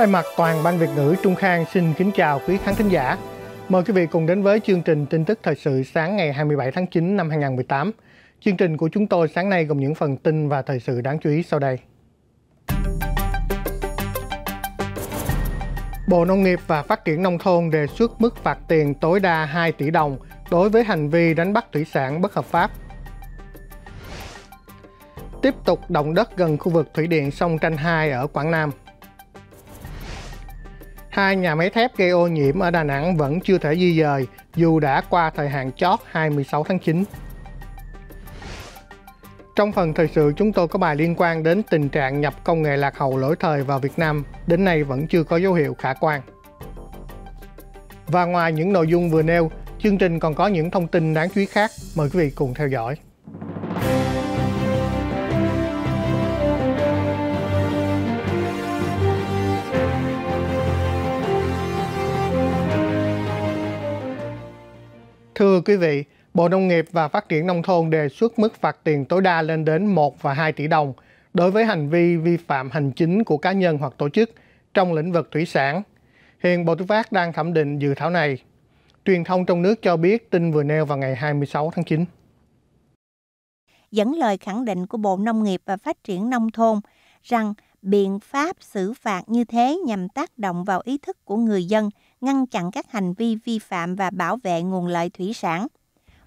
Thay mặt toàn ban Việt ngữ Trung Khang xin kính chào quý khán thính giả. Mời quý vị cùng đến với chương trình tin tức thời sự sáng ngày 27 tháng 9 năm 2018. Chương trình của chúng tôi sáng nay gồm những phần tin và thời sự đáng chú ý sau đây. Bộ Nông nghiệp và Phát triển Nông thôn đề xuất mức phạt tiền tối đa 2 tỷ đồng đối với hành vi đánh bắt thủy sản bất hợp pháp. Tiếp tục động đất gần khu vực thủy điện sông Tranh 2 ở Quảng Nam – Hai nhà máy thép gây ô nhiễm ở Đà Nẵng vẫn chưa thể di dời dù đã qua thời hạn chót 26 tháng 9. Trong phần thời sự chúng tôi có bài liên quan đến tình trạng nhập công nghệ lạc hậu lỗi thời vào Việt Nam đến nay vẫn chưa có dấu hiệu khả quan. Và ngoài những nội dung vừa nêu, chương trình còn có những thông tin đáng chú ý khác. Mời quý vị cùng theo dõi. Thưa quý vị, Bộ Nông nghiệp và Phát triển Nông thôn đề xuất mức phạt tiền tối đa lên đến 1 và 2 tỷ đồng đối với hành vi vi phạm hành chính của cá nhân hoặc tổ chức trong lĩnh vực thủy sản. Hiện Bộ Tư pháp đang thẩm định dự thảo này. Truyền thông trong nước cho biết tin vừa nêu vào ngày 26 tháng 9. Dẫn lời khẳng định của Bộ Nông nghiệp và Phát triển Nông thôn rằng biện pháp xử phạt như thế nhằm tác động vào ý thức của người dân – ngăn chặn các hành vi vi phạm và bảo vệ nguồn lợi thủy sản.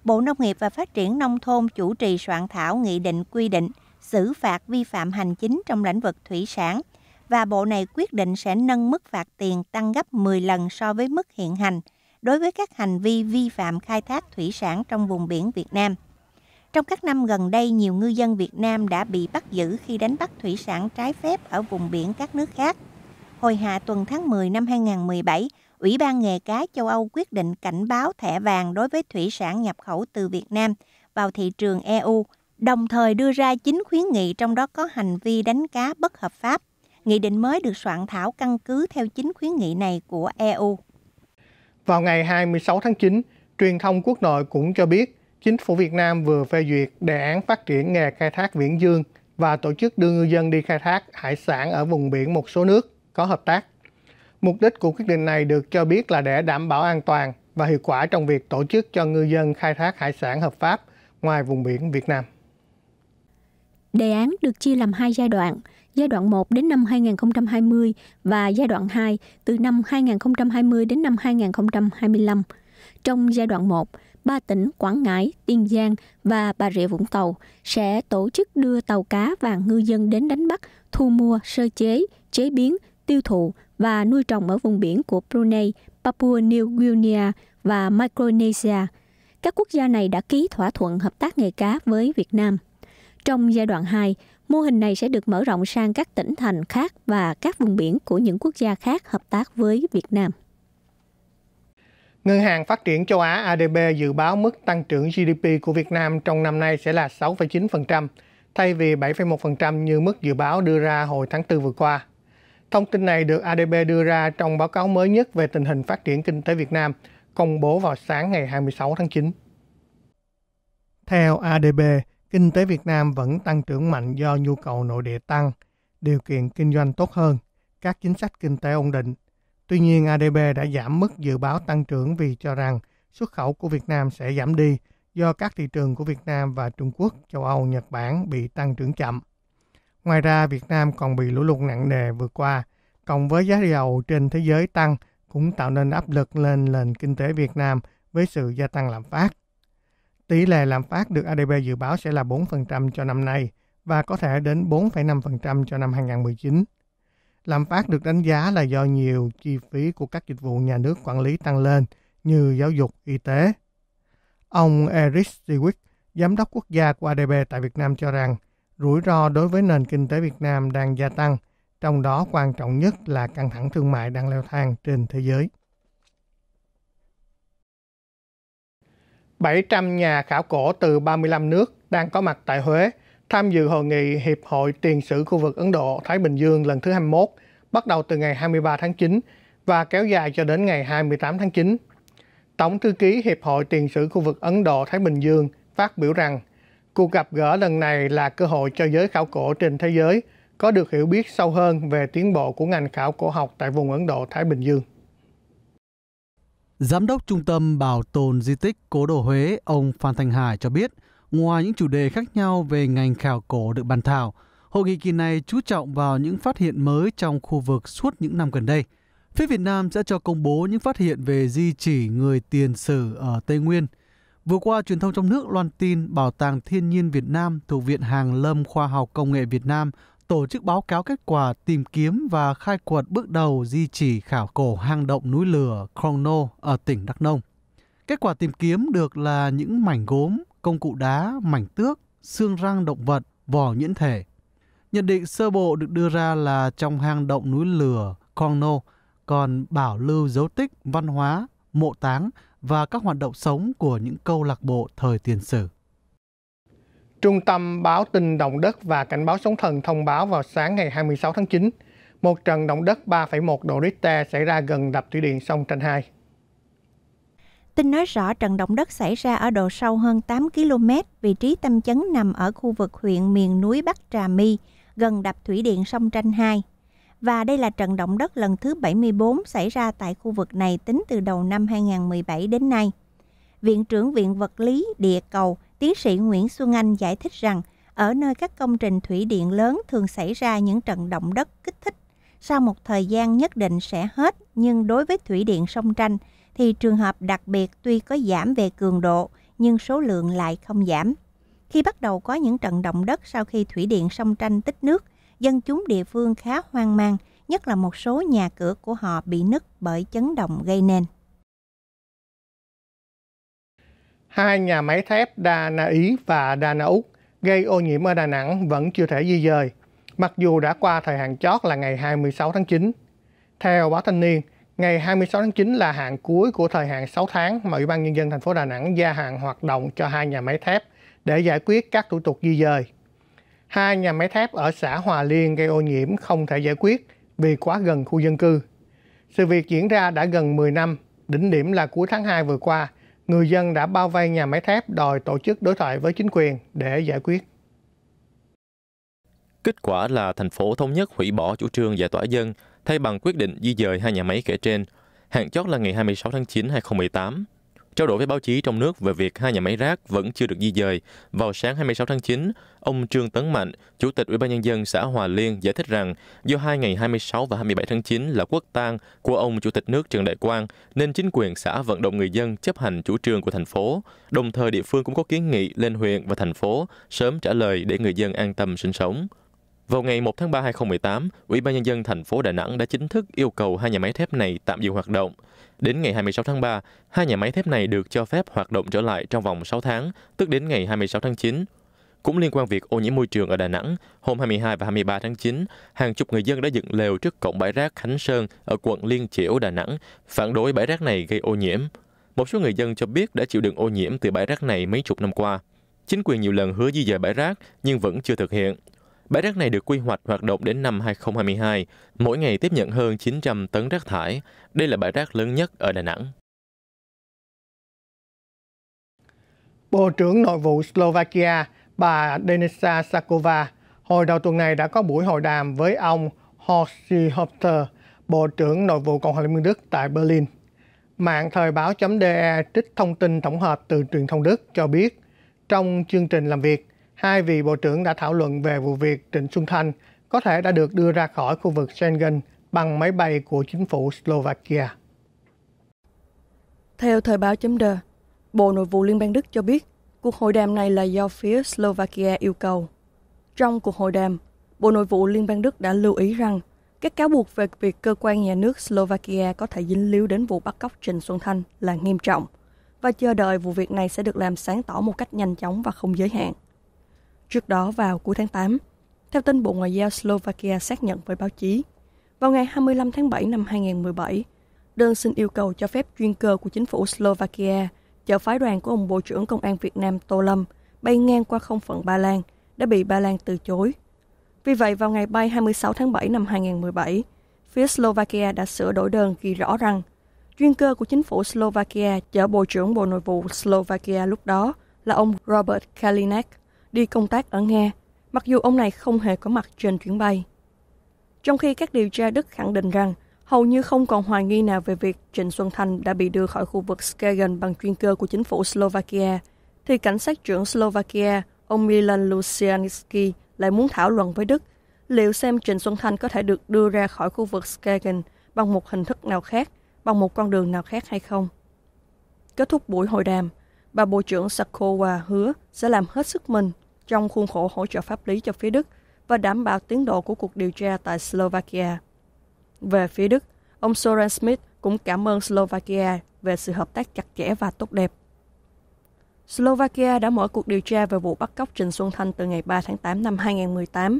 Bộ Nông nghiệp và Phát triển Nông thôn chủ trì soạn thảo nghị định quy định xử phạt vi phạm hành chính trong lĩnh vực thủy sản và bộ này quyết định sẽ nâng mức phạt tiền tăng gấp 10 lần so với mức hiện hành đối với các hành vi vi phạm khai thác thủy sản trong vùng biển Việt Nam. Trong các năm gần đây, nhiều ngư dân Việt Nam đã bị bắt giữ khi đánh bắt thủy sản trái phép ở vùng biển các nước khác. Hồi hạ tuần tháng 10 năm 2017, Ủy ban nghề cá châu Âu quyết định cảnh báo thẻ vàng đối với thủy sản nhập khẩu từ Việt Nam vào thị trường EU, đồng thời đưa ra 9 khuyến nghị trong đó có hành vi đánh cá bất hợp pháp. Nghị định mới được soạn thảo căn cứ theo chính khuyến nghị này của EU. Vào ngày 26 tháng 9, truyền thông quốc nội cũng cho biết chính phủ Việt Nam vừa phê duyệt đề án phát triển nghề khai thác viễn dương và tổ chức đưa ngư dân đi khai thác hải sản ở vùng biển một số nước có hợp tác. Mục đích của quyết định này được cho biết là để đảm bảo an toàn và hiệu quả trong việc tổ chức cho ngư dân khai thác hải sản hợp pháp ngoài vùng biển Việt Nam. Đề án được chia làm hai giai đoạn, giai đoạn 1 đến năm 2020 và giai đoạn 2 từ năm 2020 đến năm 2025. Trong giai đoạn 1, ba tỉnh Quảng Ngãi, Tiền Giang và Bà Rịa Vũng Tàu sẽ tổ chức đưa tàu cá và ngư dân đến đánh bắt, thu mua, sơ chế, chế biến, tiêu thụ và nuôi trồng ở vùng biển của Brunei, Papua New Guinea và Micronesia. Các quốc gia này đã ký thỏa thuận hợp tác nghề cá với Việt Nam. Trong giai đoạn 2, mô hình này sẽ được mở rộng sang các tỉnh thành khác và các vùng biển của những quốc gia khác hợp tác với Việt Nam. Ngân hàng Phát triển Châu Á ADB dự báo mức tăng trưởng GDP của Việt Nam trong năm nay sẽ là 6,9%, thay vì 7,1% như mức dự báo đưa ra hồi tháng 4 vừa qua. Thông tin này được ADB đưa ra trong báo cáo mới nhất về tình hình phát triển kinh tế Việt Nam, công bố vào sáng ngày 26 tháng 9. Theo ADB, kinh tế Việt Nam vẫn tăng trưởng mạnh do nhu cầu nội địa tăng, điều kiện kinh doanh tốt hơn, các chính sách kinh tế ổn định. Tuy nhiên, ADB đã giảm mức dự báo tăng trưởng vì cho rằng xuất khẩu của Việt Nam sẽ giảm đi do các thị trường của Việt Nam và Trung Quốc, châu Âu, Nhật Bản bị tăng trưởng chậm. Ngoài ra, Việt Nam còn bị lũ lụt nặng nề vừa qua, cộng với giá dầu trên thế giới tăng cũng tạo nên áp lực lên nền kinh tế Việt Nam với sự gia tăng lạm phát. Tỷ lệ lạm phát được ADB dự báo sẽ là 4% cho năm nay và có thể đến 4,5% cho năm 2019. Lạm phát được đánh giá là do nhiều chi phí của các dịch vụ nhà nước quản lý tăng lên như giáo dục, y tế. Ông Eric Siwick, giám đốc quốc gia của ADB tại Việt Nam cho rằng rủi ro đối với nền kinh tế Việt Nam đang gia tăng, trong đó quan trọng nhất là căng thẳng thương mại đang leo thang trên thế giới. 700 nhà khảo cổ từ 35 nước đang có mặt tại Huế tham dự hội nghị Hiệp hội Tiền sử khu vực Ấn Độ-Thái Bình Dương lần thứ 21 bắt đầu từ ngày 23 tháng 9 và kéo dài cho đến ngày 28 tháng 9. Tổng thư ký Hiệp hội Tiền sử khu vực Ấn Độ-Thái Bình Dương phát biểu rằng – Cuộc gặp gỡ lần này là cơ hội cho giới khảo cổ trên thế giới có được hiểu biết sâu hơn về tiến bộ của ngành khảo cổ học tại vùng Ấn Độ-Thái Bình Dương. Giám đốc Trung tâm Bảo tồn Di tích Cố đô Huế, ông Phan Thanh Hải cho biết, ngoài những chủ đề khác nhau về ngành khảo cổ được bàn thảo, hội nghị kỳ này chú trọng vào những phát hiện mới trong khu vực suốt những năm gần đây. Phía Việt Nam sẽ cho công bố những phát hiện về di chỉ người tiền sử ở Tây Nguyên – Vừa qua, truyền thông trong nước loan tin Bảo tàng Thiên nhiên Việt Nam thuộc Viện Hàng Lâm Khoa học Công nghệ Việt Nam tổ chức báo cáo kết quả tìm kiếm và khai quật bước đầu di chỉ khảo cổ hang động núi lửa Krono ở tỉnh Đắk Nông. Kết quả tìm kiếm được là những mảnh gốm, công cụ đá, mảnh tước, xương răng động vật, vỏ nhuyễn thể. Nhận định sơ bộ được đưa ra là trong hang động núi lửa Krono còn bảo lưu dấu tích văn hóa, mộ táng và các hoạt động sống của những câu lạc bộ thời tiền sử. Trung tâm báo tin động đất và cảnh báo sóng thần thông báo vào sáng ngày 26 tháng 9, một trận động đất 3,1 độ Richter xảy ra gần đập thủy điện sông Tranh Hai. Tin nói rõ trận động đất xảy ra ở độ sâu hơn 8 km, vị trí tâm chấn nằm ở khu vực huyện miền núi Bắc Trà My, gần đập thủy điện sông Tranh 2 và đây là trận động đất lần thứ 74 xảy ra tại khu vực này tính từ đầu năm 2017 đến nay. Viện trưởng Viện Vật lý Địa cầu Tiến sĩ Nguyễn Xuân Anh giải thích rằng ở nơi các công trình thủy điện lớn thường xảy ra những trận động đất kích thích. Sau một thời gian nhất định sẽ hết, nhưng đối với thủy điện sông Tranh thì trường hợp đặc biệt tuy có giảm về cường độ nhưng số lượng lại không giảm. Khi bắt đầu có những trận động đất sau khi thủy điện sông Tranh tích nước dân chúng địa phương khá hoang mang, nhất là một số nhà cửa của họ bị nứt bởi chấn động gây nên. Hai nhà máy thép Đà Nẵng Ý và Đà Nẵng Úc gây ô nhiễm ở Đà Nẵng vẫn chưa thể di dời, mặc dù đã qua thời hạn chót là ngày 26 tháng 9. Theo báo Thanh niên, ngày 26 tháng 9 là hạn cuối của thời hạn 6 tháng mà Ủy ban nhân dân thành phố Đà Nẵng gia hạn hoạt động cho hai nhà máy thép để giải quyết các thủ tục di dời. Hai nhà máy thép ở xã Hòa Liên gây ô nhiễm không thể giải quyết vì quá gần khu dân cư. Sự việc diễn ra đã gần 10 năm, đỉnh điểm là cuối tháng 2 vừa qua, người dân đã bao vây nhà máy thép đòi tổ chức đối thoại với chính quyền để giải quyết. Kết quả là thành phố thống nhất hủy bỏ chủ trương giải tỏa dân thay bằng quyết định di dời hai nhà máy kể trên, hạn chót là ngày 26 tháng 9 2018. Trao đổi với báo chí trong nước về việc hai nhà máy rác vẫn chưa được di dời, vào sáng 26 tháng 9, ông Trương Tấn Mạnh, Chủ tịch Ủy ban nhân dân xã Hòa Liên giải thích rằng do hai ngày 26 và 27 tháng 9 là quốc tang của ông Chủ tịch nước Trần Đại Quang nên chính quyền xã vận động người dân chấp hành chủ trương của thành phố. Đồng thời địa phương cũng có kiến nghị lên huyện và thành phố sớm trả lời để người dân an tâm sinh sống. Vào ngày 1 tháng 3 2018, Ủy ban nhân dân thành phố Đà Nẵng đã chính thức yêu cầu hai nhà máy thép này tạm dừng hoạt động. Đến ngày 26 tháng 3, hai nhà máy thép này được cho phép hoạt động trở lại trong vòng 6 tháng, tức đến ngày 26 tháng 9. Cũng liên quan việc ô nhiễm môi trường ở Đà Nẵng, hôm 22 và 23 tháng 9, hàng chục người dân đã dựng lều trước cổng bãi rác Khánh Sơn ở quận Liên Chiểu, Đà Nẵng, phản đối bãi rác này gây ô nhiễm. Một số người dân cho biết đã chịu đựng ô nhiễm từ bãi rác này mấy chục năm qua. Chính quyền nhiều lần hứa di dời bãi rác nhưng vẫn chưa thực hiện. Bãi rác này được quy hoạch hoạt động đến năm 2022, mỗi ngày tiếp nhận hơn 900 tấn rác thải. Đây là bãi rác lớn nhất ở Đà Nẵng. Bộ trưởng Nội vụ Slovakia, bà Denisa Sakova, hồi đầu tuần này đã có buổi hội đàm với ông Horst Hopter, Bộ trưởng Nội vụ Cộng hòa Liên bang Đức tại Berlin. Mạng thời báo.de trích thông tin tổng hợp từ truyền thông Đức cho biết, trong chương trình làm việc, Hai vị bộ trưởng đã thảo luận về vụ việc Trịnh Xuân Thanh có thể đã được đưa ra khỏi khu vực Schengen bằng máy bay của chính phủ Slovakia. Theo thời báo chấm đờ, Bộ Nội vụ Liên bang Đức cho biết cuộc hội đàm này là do phía Slovakia yêu cầu. Trong cuộc hội đàm, Bộ Nội vụ Liên bang Đức đã lưu ý rằng các cáo buộc về việc cơ quan nhà nước Slovakia có thể dính líu đến vụ bắt cóc Trịnh Xuân Thanh là nghiêm trọng và chờ đợi vụ việc này sẽ được làm sáng tỏ một cách nhanh chóng và không giới hạn trước đó vào cuối tháng 8, theo tin Bộ Ngoại giao Slovakia xác nhận với báo chí. Vào ngày 25 tháng 7 năm 2017, đơn xin yêu cầu cho phép chuyên cơ của chính phủ Slovakia chở phái đoàn của ông Bộ trưởng Công an Việt Nam Tô Lâm bay ngang qua không phận Ba Lan đã bị Ba Lan từ chối. Vì vậy, vào ngày bay 26 tháng 7 năm 2017, phía Slovakia đã sửa đổi đơn ghi rõ rằng chuyên cơ của chính phủ Slovakia chở Bộ trưởng Bộ Nội vụ Slovakia lúc đó là ông Robert Kalinek đi công tác ở Nga, mặc dù ông này không hề có mặt trên chuyến bay. Trong khi các điều tra Đức khẳng định rằng hầu như không còn hoài nghi nào về việc Trịnh Xuân Thanh đã bị đưa khỏi khu vực Skagen bằng chuyên cơ của chính phủ Slovakia, thì cảnh sát trưởng Slovakia, ông Milan Lucianski lại muốn thảo luận với Đức liệu xem Trịnh Xuân Thanh có thể được đưa ra khỏi khu vực Skagen bằng một hình thức nào khác, bằng một con đường nào khác hay không. Kết thúc buổi hội đàm, bà Bộ trưởng Sakowa hứa sẽ làm hết sức mình trong khuôn khổ hỗ trợ pháp lý cho phía Đức và đảm bảo tiến độ của cuộc điều tra tại Slovakia. Về phía Đức, ông Soren Smith cũng cảm ơn Slovakia về sự hợp tác chặt chẽ và tốt đẹp. Slovakia đã mở cuộc điều tra về vụ bắt cóc Trịnh Xuân Thanh từ ngày 3 tháng 8 năm 2018.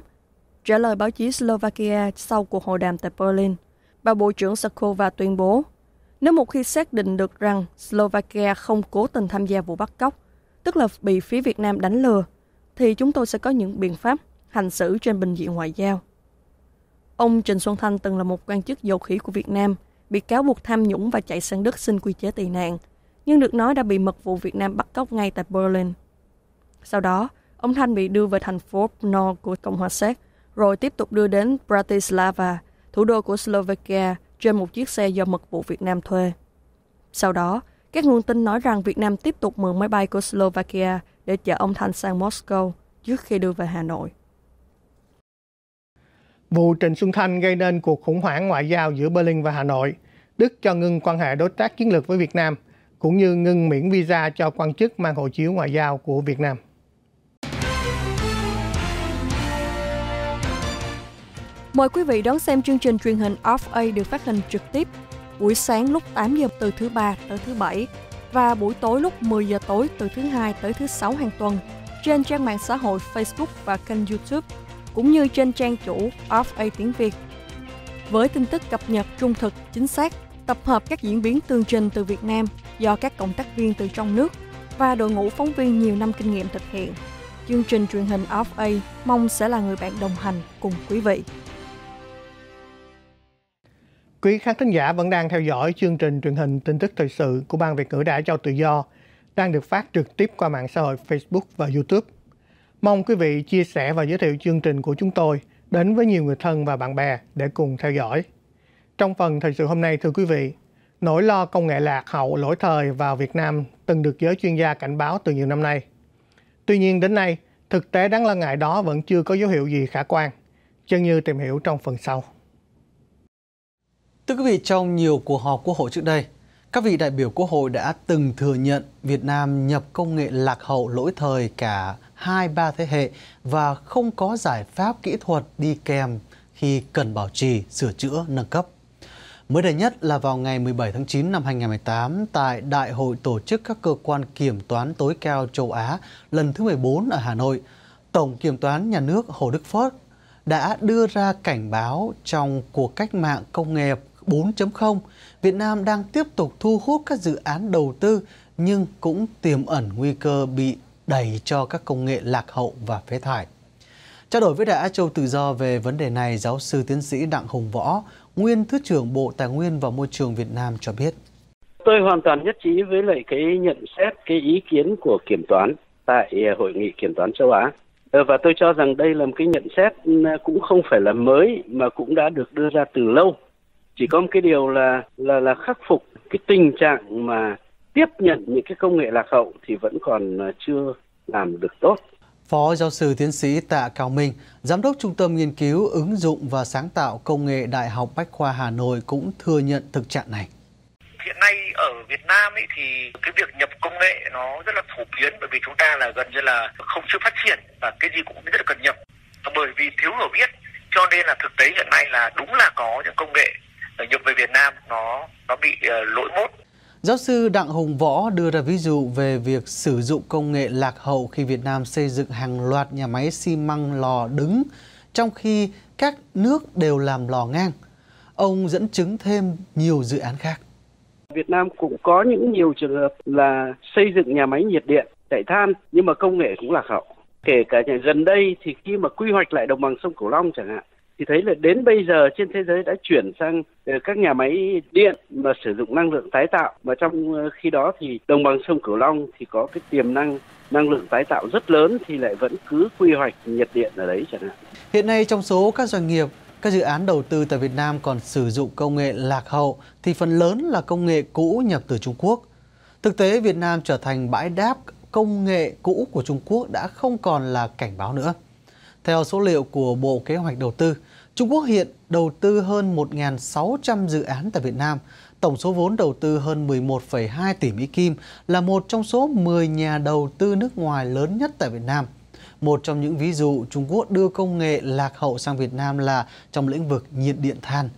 Trả lời báo chí Slovakia sau cuộc hội đàm tại Berlin, bà Bộ trưởng Sakova tuyên bố, nếu một khi xác định được rằng Slovakia không cố tình tham gia vụ bắt cóc, tức là bị phía Việt Nam đánh lừa, thì chúng tôi sẽ có những biện pháp hành xử trên bình diện ngoại giao. Ông Trần Xuân Thanh từng là một quan chức dầu khí của Việt Nam, bị cáo buộc tham nhũng và chạy sang Đức xin quy chế tị nạn, nhưng được nói đã bị mật vụ Việt Nam bắt cóc ngay tại Berlin. Sau đó, ông Thanh bị đưa về thành phố Brno của Cộng hòa Séc, rồi tiếp tục đưa đến Bratislava, thủ đô của Slovakia, trên một chiếc xe do mật vụ Việt Nam thuê. Sau đó, các nguồn tin nói rằng Việt Nam tiếp tục mượn máy bay của Slovakia để chở ông Thanh sang Moscow trước khi đưa về Hà Nội. Vụ Trịnh Xuân Thanh gây nên cuộc khủng hoảng ngoại giao giữa Berlin và Hà Nội. Đức cho ngưng quan hệ đối tác chiến lược với Việt Nam, cũng như ngưng miễn visa cho quan chức mang hộ chiếu ngoại giao của Việt Nam. Mời quý vị đón xem chương trình truyền hình OFA được phát hình trực tiếp buổi sáng lúc 8 giờ từ thứ ba tới thứ bảy và buổi tối lúc 10 giờ tối từ thứ hai tới thứ sáu hàng tuần trên trang mạng xã hội Facebook và kênh YouTube cũng như trên trang chủ OFA tiếng Việt. Với tin tức cập nhật trung thực, chính xác, tập hợp các diễn biến tương trình từ Việt Nam do các cộng tác viên từ trong nước và đội ngũ phóng viên nhiều năm kinh nghiệm thực hiện. Chương trình truyền hình OFA mong sẽ là người bạn đồng hành cùng quý vị. Quý khán thính giả vẫn đang theo dõi chương trình truyền hình tin tức thời sự của Ban Việt ngữ Đại cho tự do, đang được phát trực tiếp qua mạng xã hội Facebook và YouTube. Mong quý vị chia sẻ và giới thiệu chương trình của chúng tôi đến với nhiều người thân và bạn bè để cùng theo dõi. Trong phần thời sự hôm nay, thưa quý vị, nỗi lo công nghệ lạc hậu lỗi thời vào Việt Nam từng được giới chuyên gia cảnh báo từ nhiều năm nay. Tuy nhiên đến nay, thực tế đáng lo ngại đó vẫn chưa có dấu hiệu gì khả quan. Chân như tìm hiểu trong phần sau. Thưa quý vị, trong nhiều cuộc họp Quốc hội trước đây, các vị đại biểu Quốc hội đã từng thừa nhận Việt Nam nhập công nghệ lạc hậu lỗi thời cả 2-3 thế hệ và không có giải pháp kỹ thuật đi kèm khi cần bảo trì, sửa chữa, nâng cấp. Mới đây nhất là vào ngày 17 tháng 9 năm 2018 tại Đại hội tổ chức các cơ quan kiểm toán tối cao châu Á lần thứ 14 ở Hà Nội, Tổng Kiểm toán Nhà nước Hồ Đức Phớt đã đưa ra cảnh báo trong cuộc cách mạng công nghiệp 4.0, Việt Nam đang tiếp tục thu hút các dự án đầu tư nhưng cũng tiềm ẩn nguy cơ bị đẩy cho các công nghệ lạc hậu và phế thải. Trao đổi với Đại Á Châu Tự Do về vấn đề này, giáo sư tiến sĩ Đặng Hùng Võ, nguyên Thứ trưởng Bộ Tài nguyên và Môi trường Việt Nam cho biết. Tôi hoàn toàn nhất trí với lại cái nhận xét, cái ý kiến của kiểm toán tại à, Hội nghị Kiểm toán châu Á. Ờ, và tôi cho rằng đây là một cái nhận xét ừ, cũng không phải là mới mà cũng đã được đưa ra từ lâu chỉ có một cái điều là là là khắc phục cái tình trạng mà tiếp nhận những cái công nghệ lạc hậu thì vẫn còn ờ, chưa làm được tốt. Phó giáo sư tiến sĩ Tạ Cao Minh, Giám đốc Trung tâm Nghiên cứu Ứng dụng và Sáng tạo Công nghệ Đại học Bách khoa Hà Nội cũng thừa nhận thực trạng này. Hiện nay ở Việt Nam ấy thì cái việc nhập công nghệ nó rất là phổ biến bởi vì chúng ta là gần như là không chưa phát triển và cái gì cũng rất là cần nhập. Bởi vì thiếu hiểu biết cho nên là thực tế hiện nay là đúng là có những công nghệ nhập về Việt Nam nó nó bị uh, lỗi mốt. Giáo sư Đặng Hùng Võ đưa ra ví dụ về việc sử dụng công nghệ lạc hậu khi Việt Nam xây dựng hàng loạt nhà máy xi măng lò đứng, trong khi các nước đều làm lò ngang. Ông dẫn chứng thêm nhiều dự án khác. Việt Nam cũng có những nhiều trường hợp là xây dựng nhà máy nhiệt điện chạy than nhưng mà công nghệ cũng lạc hậu. Kể cả nhà gần đây thì khi mà quy hoạch lại đồng bằng sông Cửu Long chẳng hạn thì thấy là đến bây giờ trên thế giới đã chuyển sang ờ, các nhà máy điện mà sử dụng năng lượng tái tạo mà trong ờ, khi đó thì đồng bằng sông Cửu Long thì có cái tiềm năng năng lượng tái tạo rất lớn thì lại vẫn cứ quy hoạch nhiệt điện ở đấy chẳng hạn. Hiện nay trong số các doanh nghiệp các dự án đầu tư tại Việt Nam còn sử dụng công nghệ lạc hậu thì phần lớn là công nghệ cũ nhập từ Trung Quốc. Thực tế Việt Nam trở thành bãi đáp công nghệ cũ của Trung Quốc đã không còn là cảnh báo nữa. Theo số liệu của Bộ Kế hoạch Đầu tư, Trung Quốc hiện đầu tư hơn 1.600 dự án tại Việt Nam. Tổng số vốn đầu tư hơn 11,2 tỷ Mỹ Kim là một trong số 10 nhà đầu tư nước ngoài lớn nhất tại Việt Nam. Một trong những ví dụ Trung Quốc đưa công nghệ lạc hậu sang Việt Nam là trong lĩnh vực nhiệt điện than.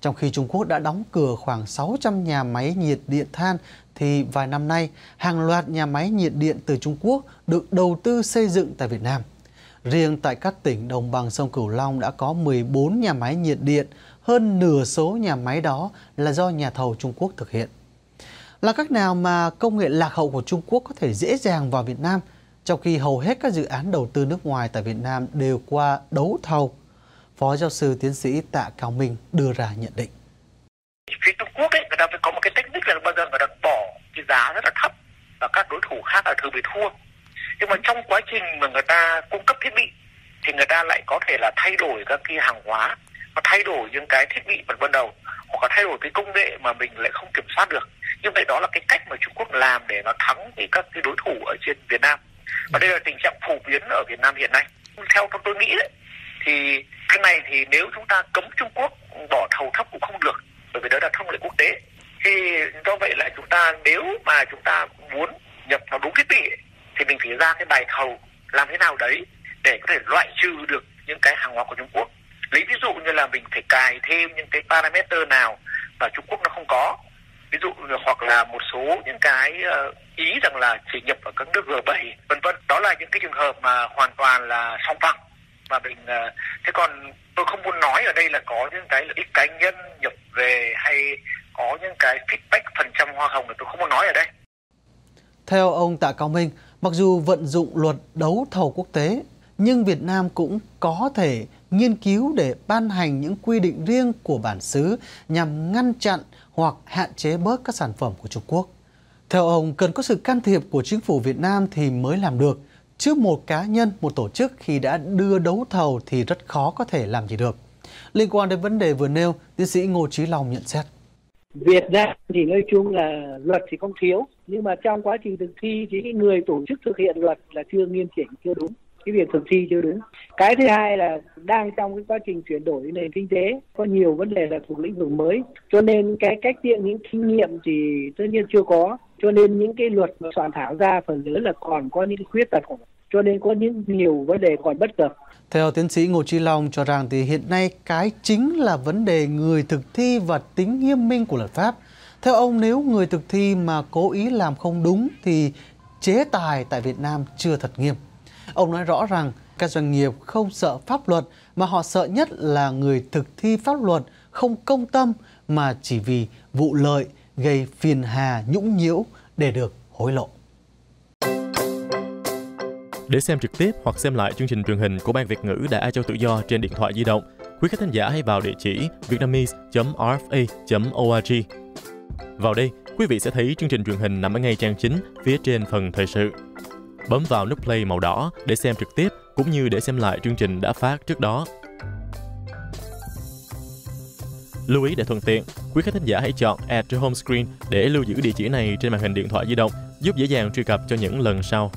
Trong khi Trung Quốc đã đóng cửa khoảng 600 nhà máy nhiệt điện than thì vài năm nay hàng loạt nhà máy nhiệt điện từ Trung Quốc được đầu tư xây dựng tại Việt Nam. Riêng tại các tỉnh đồng bằng sông Cửu Long đã có 14 nhà máy nhiệt điện, hơn nửa số nhà máy đó là do nhà thầu Trung Quốc thực hiện. Là cách nào mà công nghệ lạc hậu của Trung Quốc có thể dễ dàng vào Việt Nam, trong khi hầu hết các dự án đầu tư nước ngoài tại Việt Nam đều qua đấu thầu? Phó giáo sư tiến sĩ Tạ Cao Minh đưa ra nhận định. Phía Trung Quốc ấy, người ta phải có một cái technique là bao giờ người ta bỏ cái giá rất là thấp và các đối thủ khác là thường bị thua nhưng mà trong quá trình mà người ta cung cấp thiết bị thì người ta lại có thể là thay đổi các cái hàng hóa và thay đổi những cái thiết bị vật ban đầu hoặc là thay đổi cái công nghệ mà mình lại không kiểm soát được như vậy đó là cái cách mà Trung Quốc làm để nó thắng thì các cái đối thủ ở trên Việt Nam và đây là tình trạng phổ biến ở Việt Nam hiện nay theo tôi nghĩ đấy thì cái này thì nếu chúng ta cấm Trung Quốc bỏ thầu thấp cũng không được bởi vì đó là thông lệ quốc tế thì do vậy là chúng ta nếu mà chúng ta muốn nhập vào đúng thiết bị mình phải ra cái bài thầu làm thế nào đấy để có thể loại trừ được những cái hàng hóa của Trung Quốc lấy ví dụ như là mình phải cài thêm những cái parameter nào mà Trung Quốc nó không có ví dụ hoặc là một số những cái ờ, ý rằng là chỉ nhập ở các nước G7 vân vân đó là những cái trường hợp mà hoàn toàn là song phẳng và mình ờ, thế còn tôi không muốn nói ở đây là có những cái lợi ích cá nhân nhập về hay có những cái feedback phần trăm hoa hồng là tôi không muốn nói ở đây theo ông Tạ Cao Minh Mặc dù vận dụng luật đấu thầu quốc tế, nhưng Việt Nam cũng có thể nghiên cứu để ban hành những quy định riêng của bản xứ nhằm ngăn chặn hoặc hạn chế bớt các sản phẩm của Trung Quốc. Theo ông, cần có sự can thiệp của chính phủ Việt Nam thì mới làm được, chứ một cá nhân, một tổ chức khi đã đưa đấu thầu thì rất khó có thể làm gì được. Liên quan đến vấn đề vừa nêu, tiến sĩ Ngô Trí Long nhận xét. Việt Nam thì nói chung là luật thì không thiếu nhưng mà trong quá trình thực thi thì người tổ chức thực hiện luật là chưa nghiêm chỉnh chưa đúng cái việc thực thi chưa đúng cái thứ hai là đang trong cái quá trình chuyển đổi nền kinh tế có nhiều vấn đề là thuộc lĩnh vực mới cho nên cái cách tiện những kinh nghiệm thì tất nhiên chưa có cho nên những cái luật soạn thảo ra phần lớn là còn có những khuyết tật cho nên có những nhiều vấn đề còn bất cập theo tiến sĩ Ngô Chi Long cho rằng thì hiện nay cái chính là vấn đề người thực thi và tính nghiêm minh của luật pháp. Theo ông nếu người thực thi mà cố ý làm không đúng thì chế tài tại Việt Nam chưa thật nghiêm. Ông nói rõ rằng các doanh nghiệp không sợ pháp luật mà họ sợ nhất là người thực thi pháp luật không công tâm mà chỉ vì vụ lợi gây phiền hà nhũng nhiễu để được hối lộ. Để xem trực tiếp hoặc xem lại chương trình truyền hình của Ban Việt ngữ Đại Á Châu Tự Do trên điện thoại di động, quý khách thính giả hãy vào địa chỉ vietnamese.rfa.org. Vào đây, quý vị sẽ thấy chương trình truyền hình nằm ở ngay trang chính phía trên phần thời sự. Bấm vào nút play màu đỏ để xem trực tiếp cũng như để xem lại chương trình đã phát trước đó. Lưu ý để thuận tiện, quý khách thính giả hãy chọn Add to Home Screen để lưu giữ địa chỉ này trên màn hình điện thoại di động, giúp dễ dàng truy cập cho những lần sau.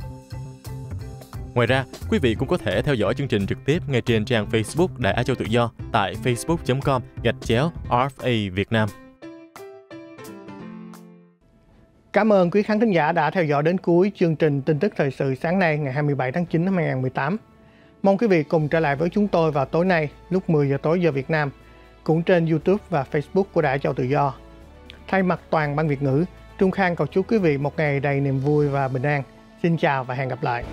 Ngoài ra, quý vị cũng có thể theo dõi chương trình trực tiếp ngay trên trang Facebook đại Á Châu Tự Do tại facebook.com gạch chéo RFA Việt Nam. Cảm ơn quý khán thính giả đã theo dõi đến cuối chương trình tin tức thời sự sáng nay ngày 27 tháng 9 năm 2018. Mong quý vị cùng trở lại với chúng tôi vào tối nay lúc 10 giờ tối giờ Việt Nam, cũng trên YouTube và Facebook của đại Châu Tự Do. Thay mặt toàn ban Việt ngữ, Trung Khang cầu chúc quý vị một ngày đầy niềm vui và bình an. Xin chào và hẹn gặp lại.